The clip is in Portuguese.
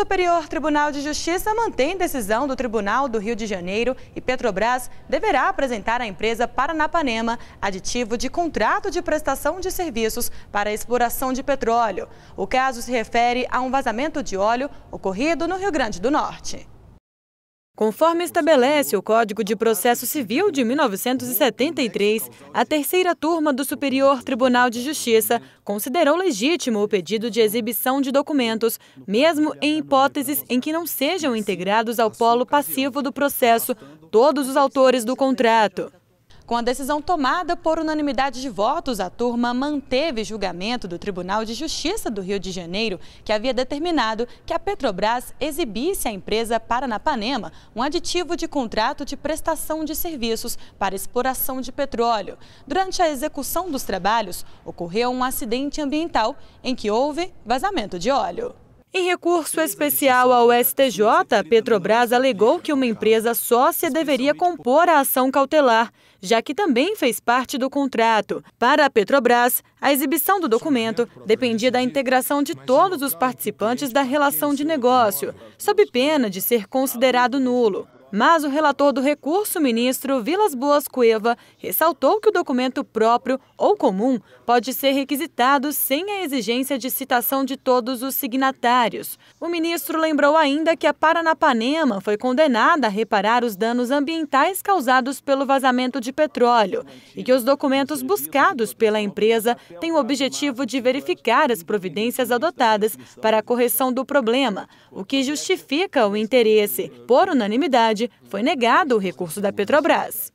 Superior Tribunal de Justiça mantém decisão do Tribunal do Rio de Janeiro e Petrobras deverá apresentar à empresa Paranapanema aditivo de contrato de prestação de serviços para exploração de petróleo. O caso se refere a um vazamento de óleo ocorrido no Rio Grande do Norte. Conforme estabelece o Código de Processo Civil de 1973, a terceira turma do Superior Tribunal de Justiça considerou legítimo o pedido de exibição de documentos, mesmo em hipóteses em que não sejam integrados ao polo passivo do processo todos os autores do contrato. Com a decisão tomada por unanimidade de votos, a turma manteve julgamento do Tribunal de Justiça do Rio de Janeiro, que havia determinado que a Petrobras exibisse à empresa Paranapanema um aditivo de contrato de prestação de serviços para exploração de petróleo. Durante a execução dos trabalhos, ocorreu um acidente ambiental em que houve vazamento de óleo. Em recurso especial ao STJ, a Petrobras alegou que uma empresa sócia deveria compor a ação cautelar, já que também fez parte do contrato. Para a Petrobras, a exibição do documento dependia da integração de todos os participantes da relação de negócio, sob pena de ser considerado nulo. Mas o relator do recurso, ministro Vilas Boas Cueva, ressaltou que o documento próprio ou comum pode ser requisitado sem a exigência de citação de todos os signatários. O ministro lembrou ainda que a Paranapanema foi condenada a reparar os danos ambientais causados pelo vazamento de petróleo e que os documentos buscados pela empresa têm o objetivo de verificar as providências adotadas para a correção do problema, o que justifica o interesse, por unanimidade, foi negado o recurso da Petrobras.